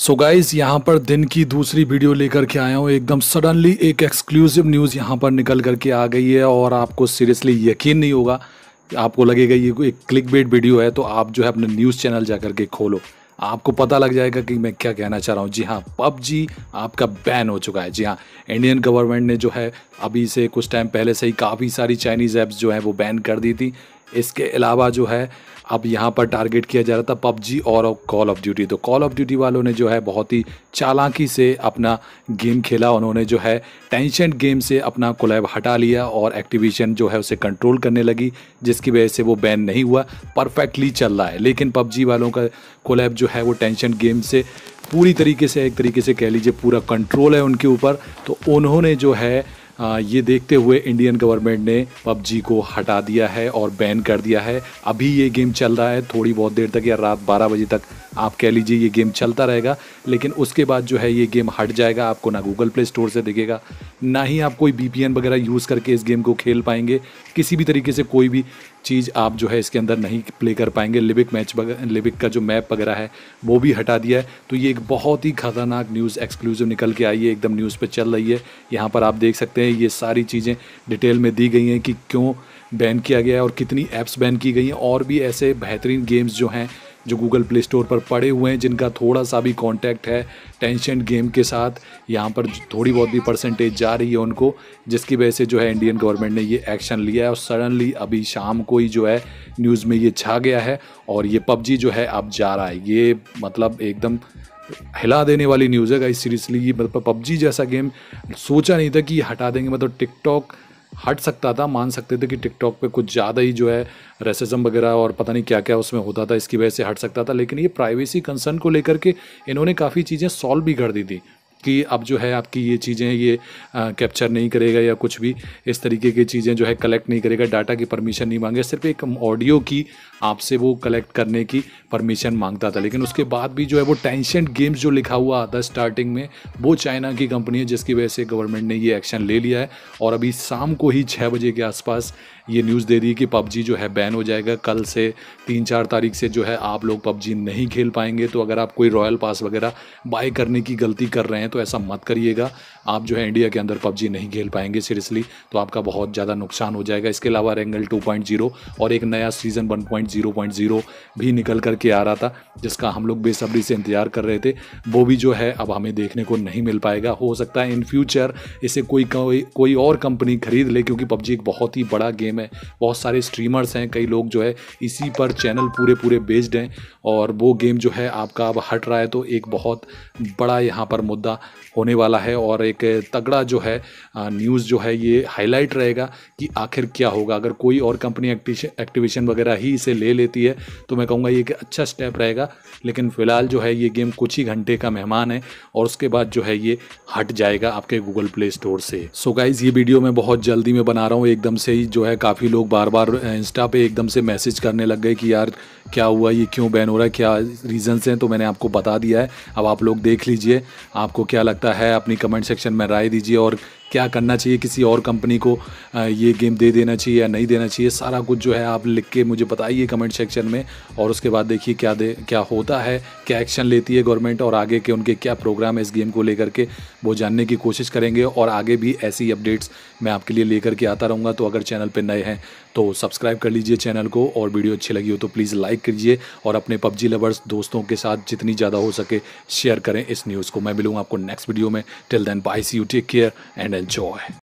so guys यहाँ पर दिन की दूसरी वीडियो लेकर के आया हूँ एकदम सडनली एक एक्सक्लूसिव न्यूज़ यहाँ पर निकल करके आ गई है और आपको सीरियसली यकीन नहीं होगा आपको लगेगा ये एक क्लिक बेट वीडियो है तो आप जो है अपने न्यूज़ चैनल जा करके खोलो आपको पता लग जाएगा कि मैं क्या कहना चाह रहा हूँ जी हाँ पबजी आपका बैन हो चुका है जी हाँ इंडियन गवर्नमेंट ने जो है अभी से कुछ टाइम पहले से ही काफ़ी सारी चाइनीज़ ऐप्स जो हैं वो बैन कर दी थी इसके अलावा जो है अब यहाँ पर टारगेट किया जा रहा था पबजी और कॉल ऑफ ड्यूटी तो कॉल ऑफ ड्यूटी वालों ने जो है बहुत ही चालाकी से अपना गेम खेला उन्होंने जो है टेंशन गेम से अपना कोलैब हटा लिया और एक्टिविशन जो है उसे कंट्रोल करने लगी जिसकी वजह से वो बैन नहीं हुआ परफेक्टली चल रहा है लेकिन पबजी वालों का कोलैब जो है वो टेंशन गेम से पूरी तरीके से एक तरीके से कह लीजिए पूरा कंट्रोल है उनके ऊपर तो उन्होंने जो है ये देखते हुए इंडियन गवर्नमेंट ने पबजी को हटा दिया है और बैन कर दिया है अभी ये गेम चल रहा है थोड़ी बहुत देर तक या रात बारह बजे तक आप कह लीजिए ये गेम चलता रहेगा लेकिन उसके बाद जो है ये गेम हट जाएगा आपको ना गूगल प्ले स्टोर से दिखेगा ना ही आप कोई बी वगैरह यूज़ करके इस गेम को खेल पाएंगे किसी भी तरीके से कोई भी चीज़ आप जो है इसके अंदर नहीं प्ले कर पाएंगे लिबिक मैच लिबिक का जो मैप वगैरह है वो भी हटा दिया है तो ये एक बहुत ही ख़तरनाक न्यूज़ एक्सक्लूसिव निकल के आई है एकदम न्यूज़ पर चल रही है यहाँ पर आप देख सकते हैं ये सारी चीज़ें डिटेल में दी गई हैं कि क्यों बैन किया गया है और कितनी ऐप्स बैन की गई हैं और भी ऐसे बेहतरीन गेम्स जो हैं जो गूगल प्ले स्टोर पर पड़े हुए हैं जिनका थोड़ा सा भी कांटेक्ट है टेंशन गेम के साथ यहाँ पर थोड़ी बहुत भी परसेंटेज जा रही है उनको जिसकी वजह से जो है इंडियन गवर्नमेंट ने ये एक्शन लिया है और सडनली अभी शाम को ही जो है न्यूज़ में ये छा गया है और ये पबजी जो है अब जा रहा है ये मतलब एकदम हिला देने वाली न्यूज़ है गाइस सीरियसली ये मतलब पबजी जैसा गेम सोचा नहीं था कि ये हटा देंगे मतलब टिकटॉक हट सकता था मान सकते थे कि टिकटॉक पे कुछ ज़्यादा ही जो है रेसिज्म वगैरह और पता नहीं क्या क्या उसमें होता था इसकी वजह से हट सकता था लेकिन ये प्राइवेसी कंसर्न को लेकर के इन्होंने काफ़ी चीज़ें सॉल्व भी कर दी थी कि अब जो है आपकी ये चीज़ें ये कैप्चर नहीं करेगा या कुछ भी इस तरीके की चीज़ें जो है कलेक्ट नहीं करेगा डाटा की परमिशन नहीं मांगे सिर्फ एक ऑडियो की आपसे वो कलेक्ट करने की परमिशन मांगता था लेकिन उसके बाद भी जो है वो टेंशन गेम्स जो लिखा हुआ आता स्टार्टिंग में वो चाइना की कंपनी है जिसकी वजह से गवर्नमेंट ने ये एक्शन ले लिया है और अभी शाम को ही छः बजे के आसपास ये न्यूज़ दे दी कि पबजी जो है बैन हो जाएगा कल से तीन चार तारीख से जो है आप लोग पबजी नहीं खेल पाएंगे तो अगर आप कोई रॉयल पास वगैरह बाय करने की गलती कर रहे हैं तो ऐसा मत करिएगा आप जो है इंडिया के अंदर पबजी नहीं खेल पाएंगे सीरियसली तो आपका बहुत ज़्यादा नुकसान हो जाएगा इसके अलावा रेंगल 2.0 और एक नया सीज़न 1.0.0 भी निकल करके आ रहा था जिसका हम लोग बेसब्री से इंतज़ार कर रहे थे वो भी जो है अब हमें देखने को नहीं मिल पाएगा हो सकता है इन फ्यूचर इसे कोई कोई कोई और कंपनी खरीद ले क्योंकि पबजी एक बहुत ही बड़ा गेम है बहुत सारे स्ट्रीमर्स हैं कई लोग जो है इसी पर चैनल पूरे पूरे बेस्ड हैं और वो गेम जो है आपका अब हट रहा है तो एक बहुत बड़ा यहाँ पर मुद्दा होने वाला है और एक तगड़ा जो है न्यूज़ जो है ये हाईलाइट रहेगा कि आखिर क्या होगा अगर कोई और कंपनी एक्टिवेशन वगैरह ही इसे ले लेती है तो मैं कहूँगा ये एक अच्छा स्टेप रहेगा लेकिन फ़िलहाल जो है ये गेम कुछ ही घंटे का मेहमान है और उसके बाद जो है ये हट जाएगा आपके गूगल प्ले स्टोर से सो so गाइज़ ये वीडियो मैं बहुत जल्दी में बना रहा हूँ एकदम से ही जो है काफ़ी लोग बार बार इंस्टा पर एकदम से मैसेज करने लग गए कि यार क्या हुआ ये क्यों बैन हो रहा है क्या रीज़न्स हैं तो मैंने आपको बता दिया है अब आप लोग देख लीजिए आपको क्या लगता है अपनी कमेंट सेक्शन में राय दीजिए और क्या करना चाहिए किसी और कंपनी को ये गेम दे देना चाहिए या नहीं देना चाहिए सारा कुछ जो है आप लिख के मुझे बताइए कमेंट सेक्शन में और उसके बाद देखिए क्या दे क्या होता है क्या एक्शन लेती है गवर्नमेंट और आगे के उनके क्या प्रोग्राम है इस गेम को लेकर के वो जानने की कोशिश करेंगे और आगे भी ऐसी अपडेट्स मैं आपके लिए लेकर के आता रहूँगा तो अगर चैनल पर नए हैं तो सब्सक्राइब कर लीजिए चैनल को और वीडियो अच्छी लगी हो तो प्लीज़ लाइक करिए और अपने पबजी लवर्स दोस्तों के साथ जितनी ज़्यादा हो सके शेयर करें इस न्यूज़ को मैं मिलूँगा आपको नेक्स्ट वीडियो में till then bye see you take care and enjoy